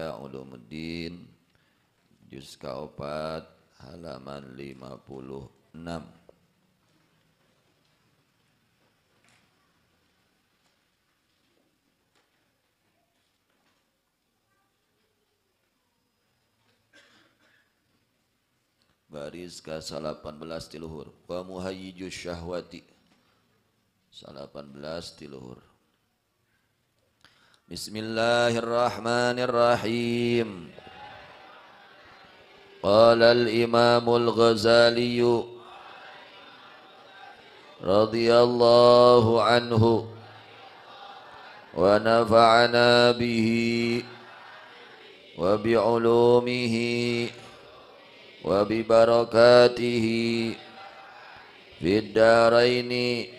Ihya Ulumuddin Juz Kaopat halaman 56 Baris ke 18 tiluhur Wa muhayyiju syahwati 18 tiluhur Bismillahirrahmanirrahim. Qala al-Imam al-Ghazali radhiyallahu anhu wa nafa'ana bihi wa bi ulumihi wa bi barakatihi fid daraini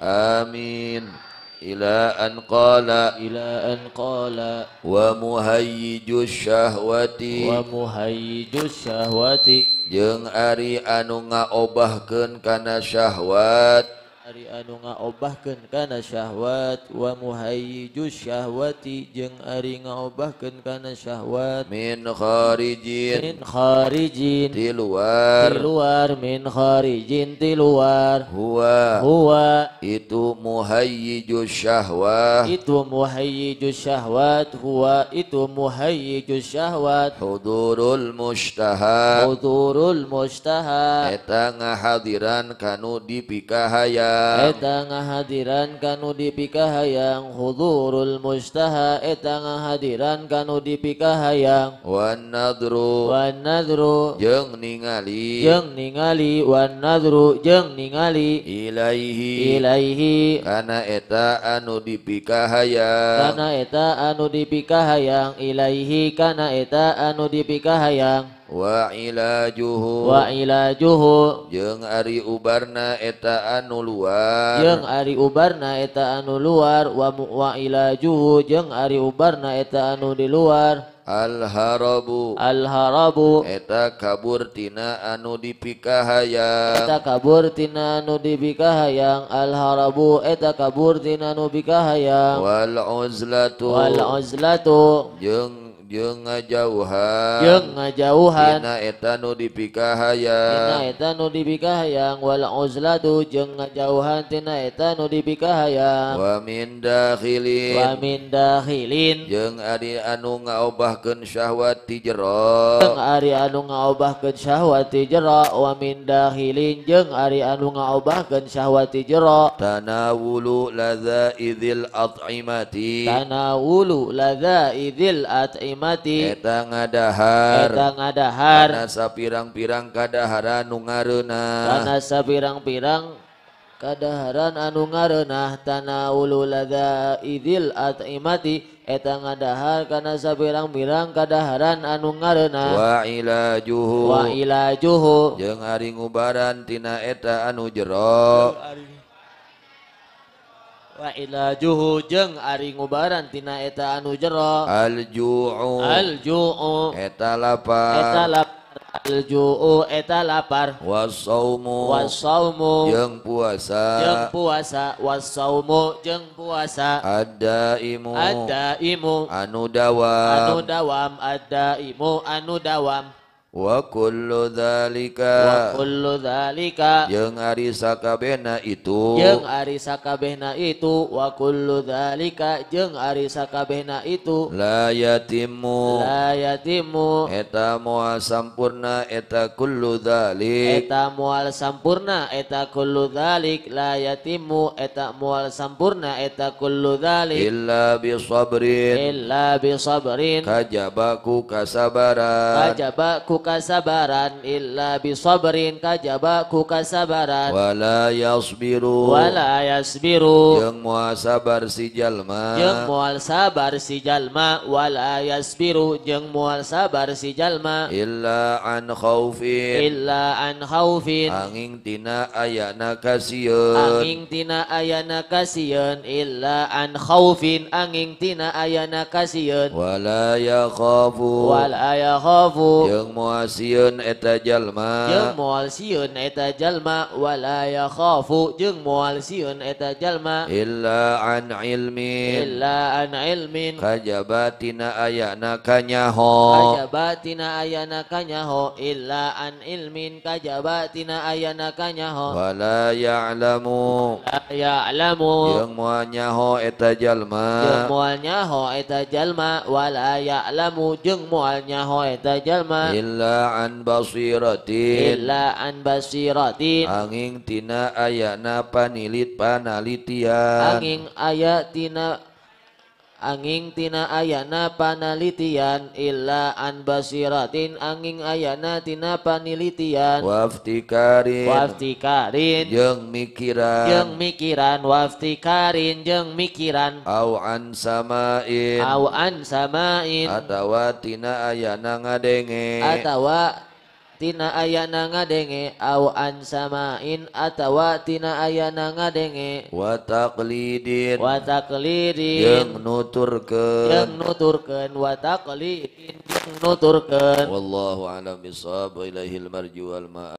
amin Iankola ankola wamu hai jus syahwati wamu hai jus syahwati jeung Ari anu nga obahken kana syahwati Ari anu ngaobahkeun kana syahwat wa muhayyijus syahwati jeung ari ngaobahkeun kana syahwat min kharijin min kharijin di luar di luar min kharijin di luar huwa huwa itu muhayyijus syahwat itu muhayyijus syahwat huwa itu muhayyijus syahwat hudurul mustaha hudurul mustaha eta ngahadiran kanu dipikahaya Eta ngahadiran kanu dipika hayang Hudurul mustaha Eta ngahadiran kanu dipika hayang Wan nadru Wan nadru Jeng ningali Jeng ningali Wan nadru Jeng ningali Ilaihi Ilaihi Kana eta anu dipika hayang Kana eta anu dipika hayang Ilaihi Kana eta anu dipika hayang wa ilajuhu wa ilajuhu jeung ari ubarna eta anu luar jeung ari ubarna eta anu luar wa wa ilajuhu jeung ari ubarna eta anu di luar Al-harabu Al-harabu Eta kabur tina anu dipikahayang Eta kabur tina anu dipikahayang Al-harabu Eta kabur tina anu dipikahayang Wal-uzlatu Wal-uzlatu Jeng jeung ngajauhan jeung ngajauhan dina eta nu dipikahayang dina eta nu dipikahayang wal uzlatu jeung ngajauhan tina eta nu dipikahayang wa min dakhilin wa min dakhilin jeung ari anu ngaobahkeun syahwat ti jero jeung ari anu ngaobahkeun syahwat ti jero wa min dakhilin jeung ari anu ngaobahkeun syahwat ti jero tanawulu ladzaidzil at'imati tanawulu ladzaidzil at'imati matianghara ngahar rasa pirang-pirarang kaada Anu ngarunah pirang-pirarang kaadaaran Anu ngaah tanauga Iil mati etangdahar kanasa pirang-birang kadaharan Anu ngarna waila Juhu Joho jeubarantina Eeta Anuujerok wa ila juhu jeung ari ngubaran tina eta anu jero al ju'u al ju'u eta lapar eta lapar al ju'u eta lapar wasaumu wasaumu jeung puasa jeung puasa wasaumu jeng puasa Ada imu, ada imu. anu dawam anu dawam Ada imu, anu dawam wa kullu dzalika wa kullu dzalika jeung ari sakabehna itu jeung ari sakabehna itu wa kullu dzalika jeung ari sakabehna itu la yatimu la yatimu eta moal sampurna eta kullu dzalik eta moal sampurna eta kullu dzalik la yatimu eta moal sampurna eta kullu dzalik illa bi sabrin illa bi sabrin kajabaku kasabaran kajabaku Kasabaran, illa bisabrin kajaba kajabaku sabaran wala yasbiru wala yasbiru yang mua sabar si jalma yang mua sabar si jalma wala yasbiru yang mua sabar si jalma illa an khaufin illa an khaufin angin tina ayana kasion, angin tina ayana kasion. illa an khaufin angin tina ayana kasion. wala yakhafu wala yakhafu yang mua siun eta jalma jeung moal siun eta jalma wala yakhafu jeung moal siun eta jalma illa an ilmin illa an ilmin kajabatina ayana kanyaho kajabatina ayana kanyaho illa an ilmin kajabatina ayana kanyaho wala ya'lamu la ya'lamu jeung moal nyaho eta jalma jeung moal nyaho eta jalma wala ya'lamu jeung moal nyaho eta jalma illa illa an basiratin illa an basiratin angin tina ayana panilit panalitian angin ayatina angin tina ayana panalitian illa an basiratin angin ayana tina panilitian waftikarin waftikarin jeng mikiran jeng mikiran waftikarin jeng mikiran au an samain au an samain atawa tina ayana ngadenge atawa tina ayana ngadenge au an samain atawa tina ayana ngadenge wa taqlidin wa taqlidin yang nuturkeun yang nuturkeun wa taqlidin yang nuturkeun wallahu a'lam bisawab ilaihil marju wal ma'a